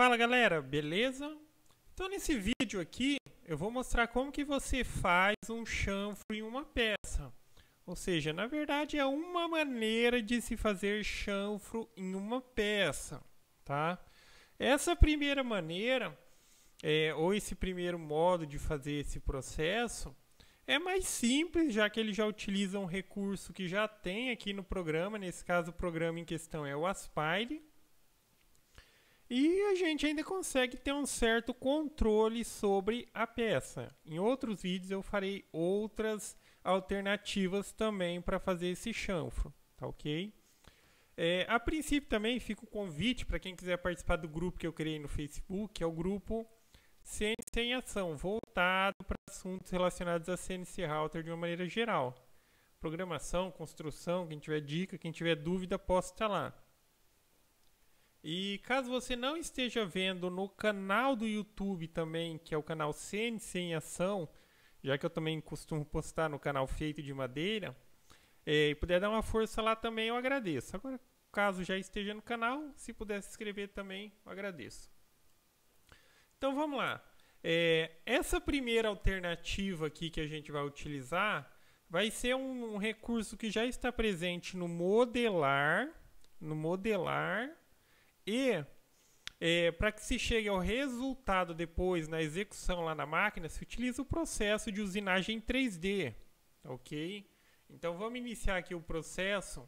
Fala galera, beleza? Então nesse vídeo aqui eu vou mostrar como que você faz um chanfro em uma peça. Ou seja, na verdade é uma maneira de se fazer chanfro em uma peça, tá? Essa primeira maneira, é, ou esse primeiro modo de fazer esse processo, é mais simples, já que ele já utiliza um recurso que já tem aqui no programa, nesse caso o programa em questão é o Aspire, e a gente ainda consegue ter um certo controle sobre a peça. Em outros vídeos eu farei outras alternativas também para fazer esse chanfro, tá ok? É, a princípio também fica o convite para quem quiser participar do grupo que eu criei no Facebook, é o grupo CNC em Ação, voltado para assuntos relacionados a CNC Router de uma maneira geral. Programação, construção, quem tiver dica, quem tiver dúvida, posta lá. E caso você não esteja vendo no canal do YouTube também, que é o canal CNC em Ação, já que eu também costumo postar no canal Feito de Madeira, é, e puder dar uma força lá também, eu agradeço. Agora, caso já esteja no canal, se puder se inscrever também, eu agradeço. Então vamos lá. É, essa primeira alternativa aqui que a gente vai utilizar vai ser um, um recurso que já está presente no modelar, no modelar e é, para que se chegue ao resultado depois na execução lá na máquina, se utiliza o processo de usinagem 3D, ok? Então vamos iniciar aqui o processo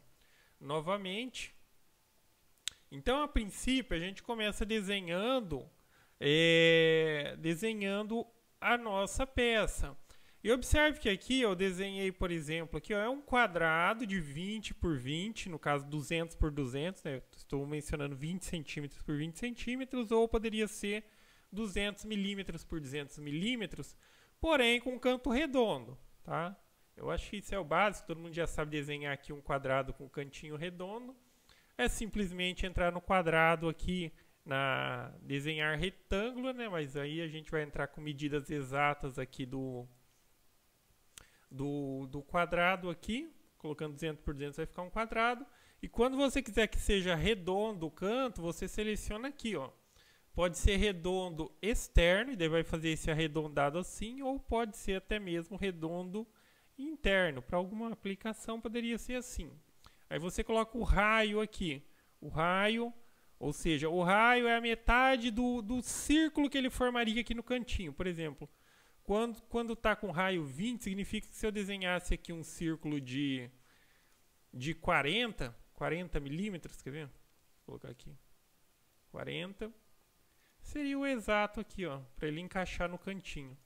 novamente. Então a princípio a gente começa desenhando, é, desenhando a nossa peça. E observe que aqui eu desenhei, por exemplo, aqui ó, é um quadrado de 20 por 20, no caso 200 por 200, né? estou mencionando 20 centímetros por 20 centímetros, ou poderia ser 200 milímetros por 200 milímetros, porém com um canto redondo, tá? Eu acho que isso é o básico, todo mundo já sabe desenhar aqui um quadrado com um cantinho redondo. É simplesmente entrar no quadrado aqui, na desenhar retângulo, né? Mas aí a gente vai entrar com medidas exatas aqui do do, do quadrado aqui, colocando 200 por 200 vai ficar um quadrado. E quando você quiser que seja redondo o canto, você seleciona aqui, ó. Pode ser redondo externo, e daí vai fazer esse arredondado assim, ou pode ser até mesmo redondo interno. Para alguma aplicação poderia ser assim. Aí você coloca o raio aqui. O raio, ou seja, o raio é a metade do, do círculo que ele formaria aqui no cantinho. Por exemplo, quando, quando tá com raio 20, significa que se eu desenhasse aqui um círculo de, de 40, 40 milímetros, quer ver? Vou colocar aqui. 40. Seria o exato aqui, ó, para ele encaixar no cantinho.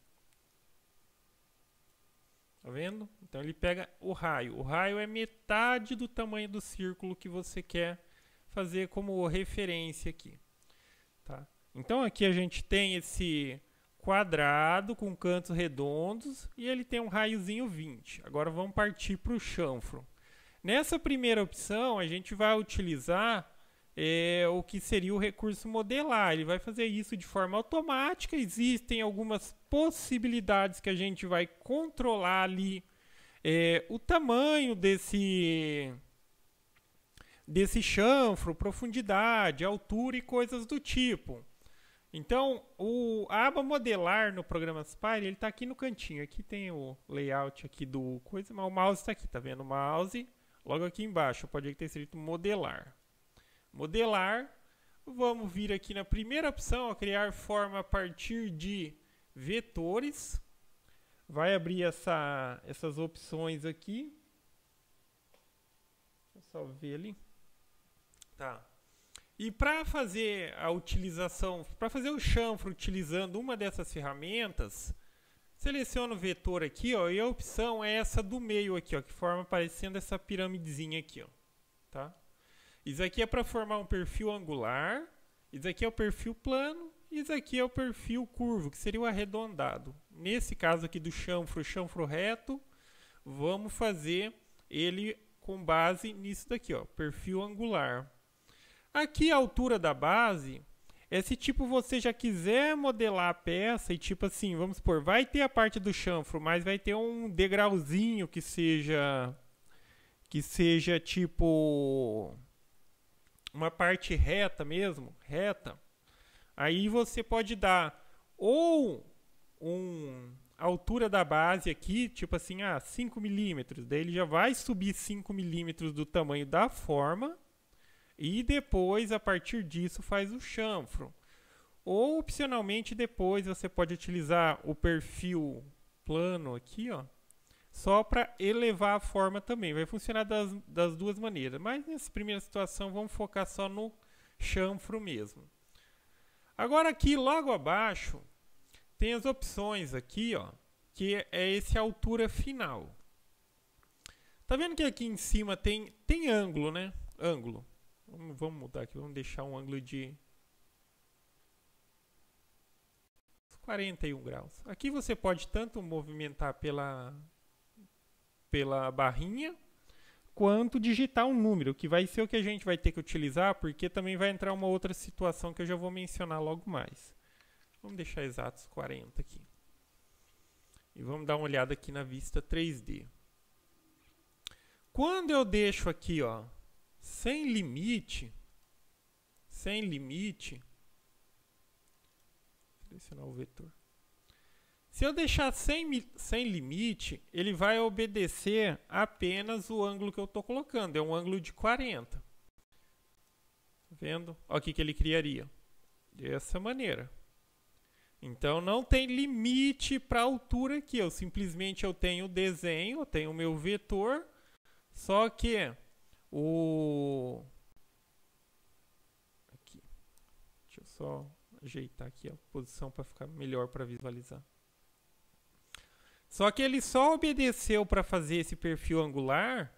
Tá vendo? Então ele pega o raio. O raio é metade do tamanho do círculo que você quer fazer como referência aqui. Tá? Então aqui a gente tem esse quadrado com cantos redondos e ele tem um raiozinho 20. Agora vamos partir para o chanfro. Nessa primeira opção, a gente vai utilizar é, o que seria o recurso modelar. Ele vai fazer isso de forma automática. Existem algumas possibilidades que a gente vai controlar ali é, o tamanho desse desse chanfro, profundidade, altura e coisas do tipo. Então, o, a aba modelar no programa Aspire, ele está aqui no cantinho. Aqui tem o layout aqui do coisa, mas o mouse está aqui, tá vendo? O mouse, logo aqui embaixo, pode ter escrito modelar. Modelar, vamos vir aqui na primeira opção, ó, criar forma a partir de vetores. Vai abrir essa, essas opções aqui. Deixa eu só ver ali. Tá. E para fazer a utilização, para fazer o chanfro utilizando uma dessas ferramentas, seleciono o vetor aqui, ó, e a opção é essa do meio aqui, ó, que forma parecendo essa piramidezinha aqui, ó, tá? Isso aqui é para formar um perfil angular, isso aqui é o perfil plano, isso aqui é o perfil curvo, que seria o arredondado. Nesse caso aqui do chanfro, chanfro reto, vamos fazer ele com base nisso daqui, ó, perfil angular. Aqui a altura da base é se tipo você já quiser modelar a peça e tipo assim, vamos supor, vai ter a parte do chanfro, mas vai ter um degrauzinho que seja que seja tipo uma parte reta mesmo, reta. Aí você pode dar ou um a altura da base aqui, tipo assim, ah, 5 milímetros. Daí ele já vai subir 5 milímetros do tamanho da forma e depois, a partir disso, faz o chanfro. Ou, opcionalmente, depois você pode utilizar o perfil plano aqui, ó, só para elevar a forma também. Vai funcionar das, das duas maneiras, mas nessa primeira situação vamos focar só no chanfro mesmo. Agora aqui, logo abaixo, tem as opções aqui, ó, que é esse altura final. Tá vendo que aqui em cima tem, tem ângulo, né? Ângulo. Vamos, vamos mudar aqui, vamos deixar um ângulo de 41 graus. Aqui você pode tanto movimentar pela, pela barrinha, quanto digitar um número, que vai ser o que a gente vai ter que utilizar, porque também vai entrar uma outra situação que eu já vou mencionar logo mais. Vamos deixar exatos 40 aqui. E vamos dar uma olhada aqui na vista 3D. Quando eu deixo aqui, ó, sem limite, sem limite, selecionar o vetor. Se eu deixar sem, sem limite, ele vai obedecer apenas o ângulo que eu estou colocando. É um ângulo de 40. Tá vendo? Olha o que, que ele criaria. Dessa maneira. Então, não tem limite para a altura aqui. Eu simplesmente eu tenho o desenho, eu tenho o meu vetor. Só que o... Aqui. Deixa eu só ajeitar aqui a posição para ficar melhor para visualizar. Só que ele só obedeceu para fazer esse perfil angular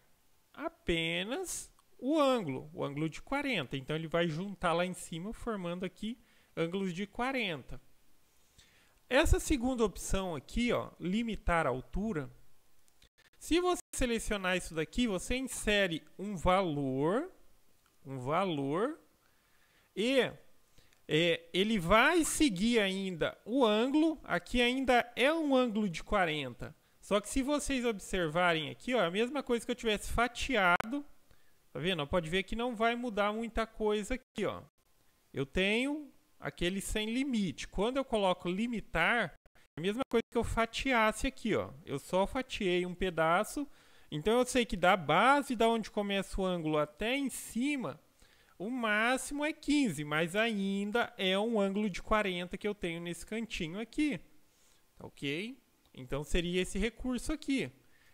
apenas o ângulo, o ângulo de 40. Então ele vai juntar lá em cima formando aqui ângulos de 40. Essa segunda opção aqui, ó, limitar a altura, se você selecionar isso daqui, você insere um valor, um valor, e é, ele vai seguir ainda o ângulo, aqui ainda é um ângulo de 40. Só que se vocês observarem aqui, ó, a mesma coisa que eu tivesse fatiado, tá vendo? Pode ver que não vai mudar muita coisa aqui, ó. Eu tenho aquele sem limite. Quando eu coloco limitar, é a mesma coisa que eu fatiasse aqui, ó. Eu só fatiei um pedaço então eu sei que da base da onde começa o ângulo até em cima, o máximo é 15, mas ainda é um ângulo de 40 que eu tenho nesse cantinho aqui. Tá ok? Então seria esse recurso aqui.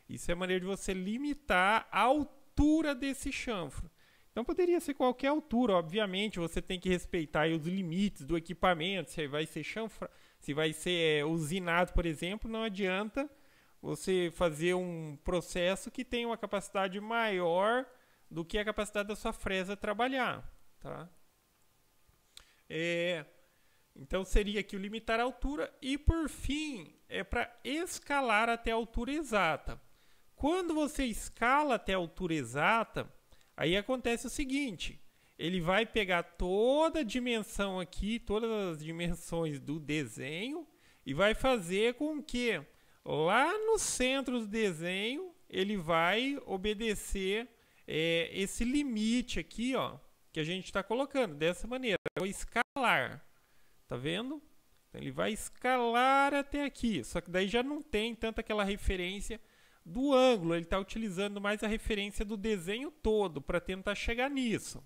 Isso é maneira de você limitar a altura desse chanfro. Então poderia ser qualquer altura, obviamente, você tem que respeitar os limites do equipamento, se vai ser chanfra, se vai ser é, usinado, por exemplo, não adianta você fazer um processo que tenha uma capacidade maior do que a capacidade da sua fresa trabalhar, tá? É, então seria aqui o limitar a altura e por fim é para escalar até a altura exata. Quando você escala até a altura exata, aí acontece o seguinte: ele vai pegar toda a dimensão aqui, todas as dimensões do desenho e vai fazer com que Lá no centro do desenho, ele vai obedecer é, esse limite aqui, ó, que a gente está colocando dessa maneira. Vai escalar, tá vendo? Então, ele vai escalar até aqui, só que daí já não tem tanto aquela referência do ângulo, ele está utilizando mais a referência do desenho todo para tentar chegar nisso,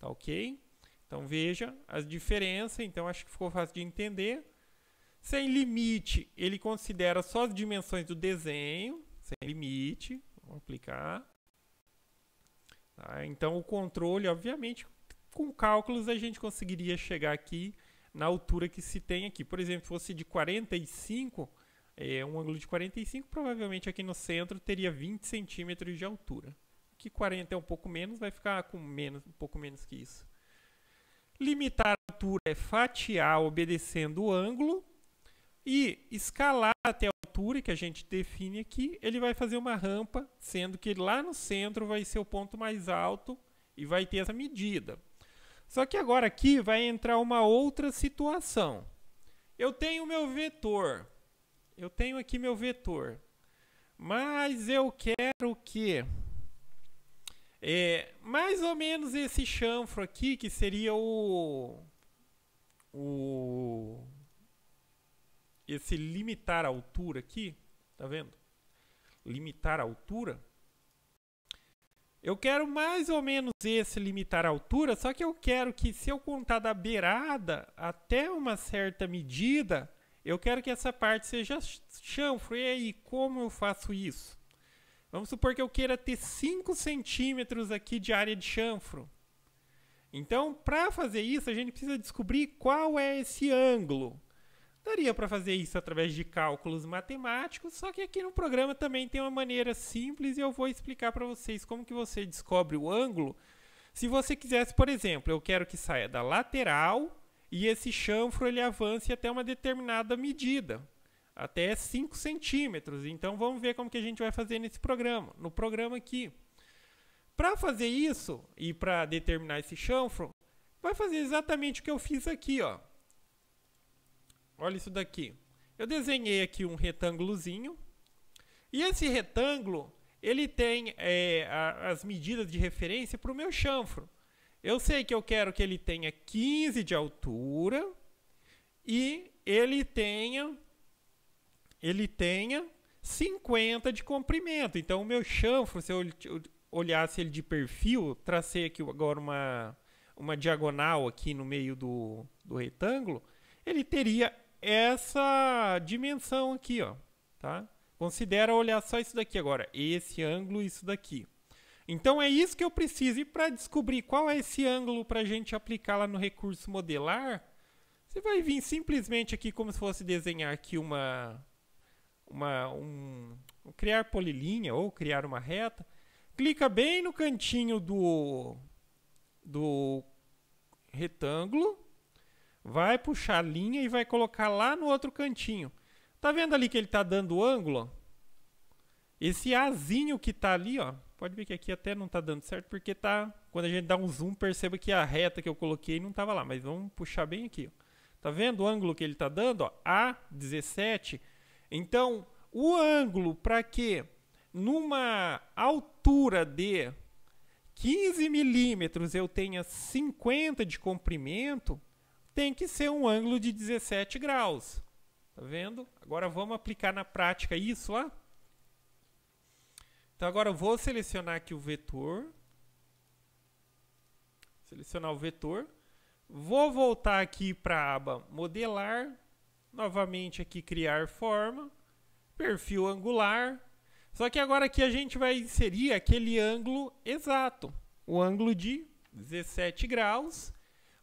tá ok? Então veja as diferenças, então acho que ficou fácil de entender. Sem limite, ele considera só as dimensões do desenho, sem limite. Vamos aplicar. Tá? Então, o controle, obviamente, com cálculos a gente conseguiria chegar aqui na altura que se tem aqui. Por exemplo, se fosse de 45, é, um ângulo de 45, provavelmente aqui no centro teria 20 centímetros de altura. Que 40 é um pouco menos, vai ficar com menos, um pouco menos que isso. Limitar a altura é fatiar obedecendo o ângulo. E escalar até a altura que a gente define aqui, ele vai fazer uma rampa, sendo que lá no centro vai ser o ponto mais alto e vai ter essa medida. Só que agora aqui vai entrar uma outra situação. Eu tenho meu vetor. Eu tenho aqui meu vetor. Mas eu quero que é, mais ou menos esse chanfro aqui, que seria o esse limitar a altura aqui, tá vendo? Limitar a altura. Eu quero mais ou menos esse limitar a altura, só que eu quero que se eu contar da beirada até uma certa medida, eu quero que essa parte seja chanfro. E aí, como eu faço isso? Vamos supor que eu queira ter 5 centímetros aqui de área de chanfro. Então, para fazer isso, a gente precisa descobrir qual é esse ângulo. Daria para fazer isso através de cálculos matemáticos, só que aqui no programa também tem uma maneira simples e eu vou explicar para vocês como que você descobre o ângulo. Se você quisesse, por exemplo, eu quero que saia da lateral e esse chanfro ele avance até uma determinada medida, até 5 centímetros. Então vamos ver como que a gente vai fazer nesse programa, no programa aqui. Para fazer isso e para determinar esse chanfro, vai fazer exatamente o que eu fiz aqui, ó. Olha isso daqui. Eu desenhei aqui um retângulozinho. E esse retângulo, ele tem é, a, as medidas de referência para o meu chanfro. Eu sei que eu quero que ele tenha 15 de altura e ele tenha ele tenha 50 de comprimento. Então o meu chanfro, se eu olhasse ele de perfil, tracei aqui agora uma uma diagonal aqui no meio do, do retângulo, ele teria essa dimensão aqui, ó, tá? Considera olhar só isso daqui agora, esse ângulo isso daqui. Então é isso que eu preciso. E para descobrir qual é esse ângulo para a gente aplicar lá no recurso modelar, você vai vir simplesmente aqui como se fosse desenhar aqui uma, uma um, criar polilinha ou criar uma reta. Clica bem no cantinho do, do retângulo vai puxar a linha e vai colocar lá no outro cantinho. Tá vendo ali que ele tá dando ângulo? Esse azinho que tá ali, ó, pode ver que aqui até não tá dando certo porque tá, quando a gente dá um zoom, perceba que a reta que eu coloquei não tava lá, mas vamos puxar bem aqui, ó. Tá vendo o ângulo que ele tá dando, ó? A17. Então, o ângulo para que numa altura de 15 milímetros eu tenha 50 de comprimento, tem que ser um ângulo de 17 graus. Tá vendo? Agora vamos aplicar na prática isso lá. Então agora eu vou selecionar aqui o vetor. Selecionar o vetor. Vou voltar aqui para a aba modelar. Novamente aqui criar forma. Perfil angular. Só que agora aqui a gente vai inserir aquele ângulo exato. O ângulo de 17 graus.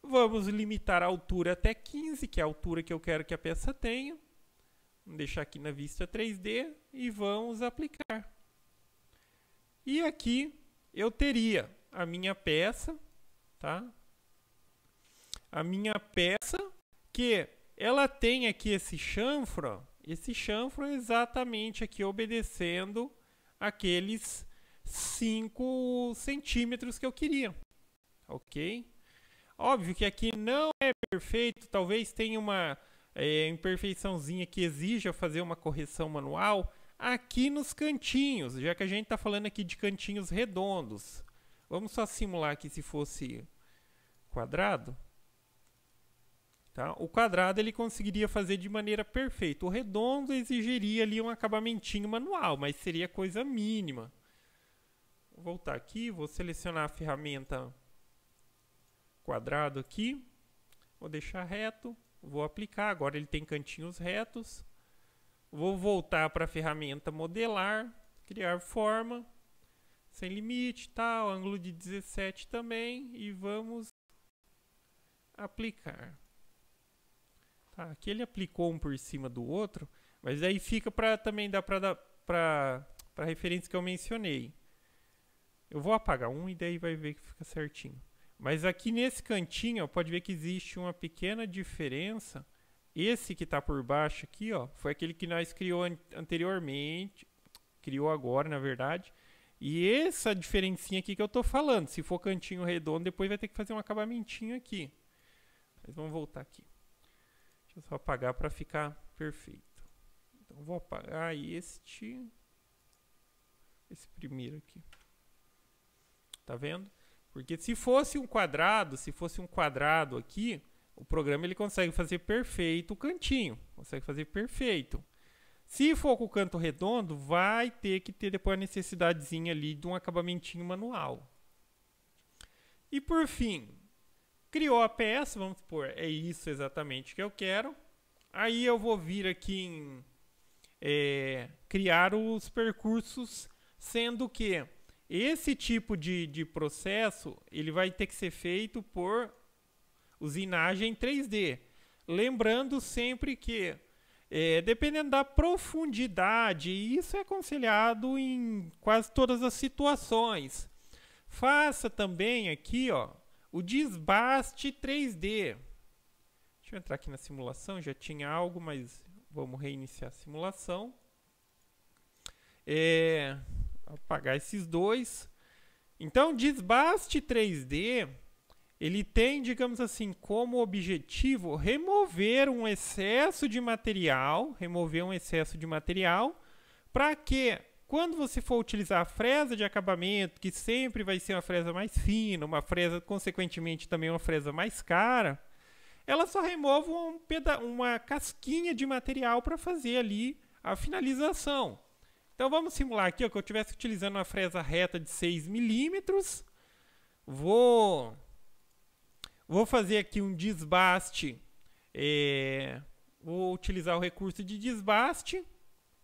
Vamos limitar a altura até 15, que é a altura que eu quero que a peça tenha. Vou deixar aqui na vista 3D e vamos aplicar. E aqui eu teria a minha peça, tá? A minha peça que ela tem aqui esse chanfro, esse chanfro é exatamente aqui obedecendo aqueles 5 centímetros que eu queria, ok? Óbvio que aqui não é perfeito, talvez tenha uma é, imperfeiçãozinha que exija fazer uma correção manual. Aqui nos cantinhos, já que a gente está falando aqui de cantinhos redondos. Vamos só simular aqui se fosse quadrado. Tá? O quadrado ele conseguiria fazer de maneira perfeita. O redondo exigiria ali um acabamentinho manual, mas seria coisa mínima. Vou voltar aqui, vou selecionar a ferramenta quadrado aqui, vou deixar reto, vou aplicar, agora ele tem cantinhos retos. Vou voltar para a ferramenta modelar, criar forma, sem limite, tá? ângulo de 17 também e vamos aplicar. Tá, aqui ele aplicou um por cima do outro, mas aí fica para também dá para para para referência que eu mencionei. Eu vou apagar um e daí vai ver que fica certinho. Mas aqui nesse cantinho, ó, pode ver que existe uma pequena diferença. Esse que está por baixo aqui, ó, foi aquele que nós criou anteriormente, criou agora, na verdade. E essa diferencinha aqui que eu estou falando, se for cantinho redondo, depois vai ter que fazer um acabamentinho aqui. Mas vamos voltar aqui. Deixa eu só apagar para ficar perfeito. Então vou apagar este esse primeiro aqui. Tá vendo? Porque se fosse um quadrado, se fosse um quadrado aqui, o programa ele consegue fazer perfeito o cantinho, consegue fazer perfeito. Se for com o canto redondo, vai ter que ter depois a necessidadezinha ali de um acabamentinho manual. E por fim, criou a peça, vamos supor, é isso exatamente que eu quero. Aí eu vou vir aqui em é, criar os percursos, sendo que esse tipo de, de processo ele vai ter que ser feito por usinagem 3D. Lembrando sempre que, é, dependendo da profundidade, isso é aconselhado em quase todas as situações. Faça também aqui ó, o desbaste 3D. Deixa eu entrar aqui na simulação, já tinha algo, mas vamos reiniciar a simulação. É, apagar esses dois. Então, desbaste 3D, ele tem, digamos assim, como objetivo remover um excesso de material, remover um excesso de material, para que quando você for utilizar a fresa de acabamento, que sempre vai ser uma fresa mais fina, uma fresa, consequentemente, também uma fresa mais cara, ela só remove um uma casquinha de material para fazer ali a finalização. Então vamos simular aqui ó, que eu estivesse utilizando uma fresa reta de 6 milímetros. Vou, vou fazer aqui um desbaste. É, vou utilizar o recurso de desbaste.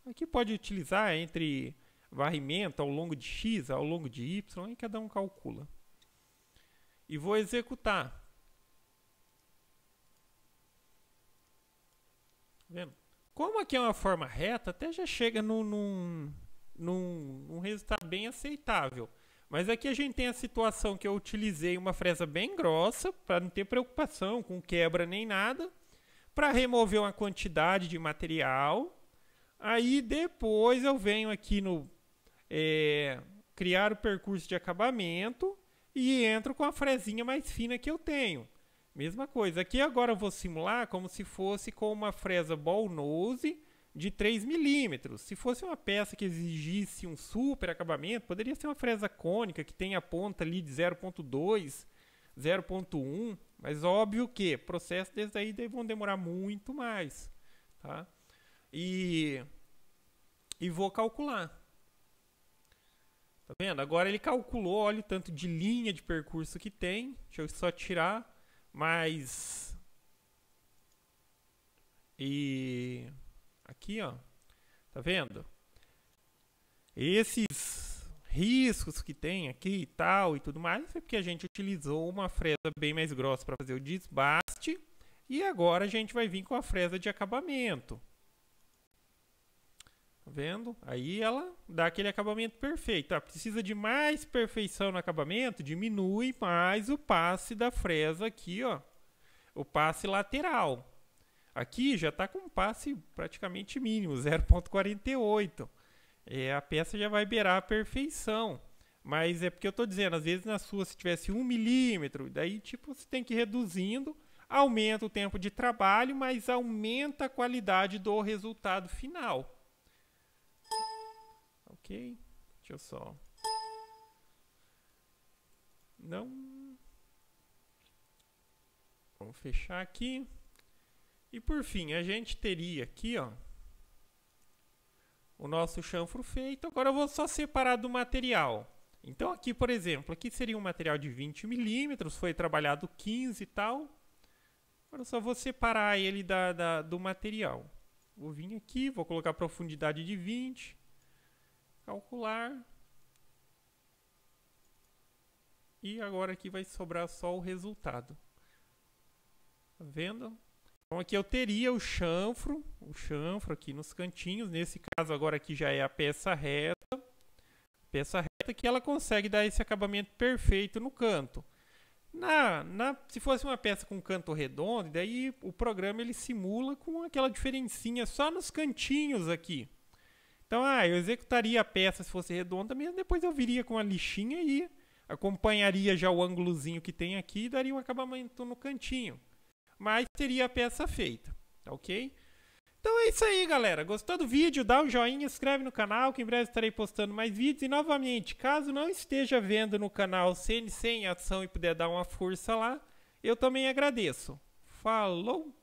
Aqui pode utilizar entre varrimento ao longo de x, ao longo de y, aí cada um calcula. E vou executar. Tá vendo? Como aqui é uma forma reta, até já chega num, num, num, num resultado bem aceitável. Mas aqui a gente tem a situação que eu utilizei uma fresa bem grossa, para não ter preocupação com quebra nem nada, para remover uma quantidade de material. Aí depois eu venho aqui no é, criar o percurso de acabamento e entro com a fresinha mais fina que eu tenho. Mesma coisa. Aqui agora eu vou simular como se fosse com uma fresa ball nose de 3 milímetros. Se fosse uma peça que exigisse um super acabamento, poderia ser uma fresa cônica que tem a ponta ali de 0.2, 0.1, mas óbvio que processos desses aí vão demorar muito mais, tá? E e vou calcular. Tá vendo? Agora ele calculou, olha o tanto de linha de percurso que tem. Deixa eu só tirar mas. E. Aqui, ó. Tá vendo? Esses riscos que tem aqui e tal e tudo mais é porque a gente utilizou uma fresa bem mais grossa para fazer o desbaste. E agora a gente vai vir com a fresa de acabamento vendo? Aí ela dá aquele acabamento perfeito. Ah, precisa de mais perfeição no acabamento, diminui mais o passe da fresa aqui, ó. O passe lateral. Aqui já está com um passe praticamente mínimo, 0.48. É, a peça já vai beirar a perfeição. Mas é porque eu estou dizendo, às vezes na sua se tivesse um milímetro, daí tipo você tem que ir reduzindo, aumenta o tempo de trabalho, mas aumenta a qualidade do resultado final. Deixa eu só. Não. Vamos fechar aqui. E por fim, a gente teria aqui, ó, o nosso chanfro feito. Agora eu vou só separar do material. Então aqui, por exemplo, aqui seria um material de 20 milímetros, foi trabalhado 15 e tal. Agora eu só vou separar ele da, da, do material. Vou vir aqui, vou colocar profundidade de 20 calcular. E agora aqui vai sobrar só o resultado. Tá vendo? Então aqui eu teria o chanfro, o chanfro aqui nos cantinhos. Nesse caso agora aqui já é a peça reta. Peça reta que ela consegue dar esse acabamento perfeito no canto. Na, na, se fosse uma peça com canto redondo, daí o programa ele simula com aquela diferencinha só nos cantinhos aqui. Então, ah, eu executaria a peça se fosse redonda mesmo, depois eu viria com a lixinha e acompanharia já o ângulozinho que tem aqui e daria um acabamento no cantinho. Mas teria a peça feita, tá ok? Então é isso aí, galera. Gostou do vídeo? Dá um joinha, inscreve no canal, que em breve estarei postando mais vídeos. E novamente, caso não esteja vendo no canal CNC em ação e puder dar uma força lá, eu também agradeço. Falou!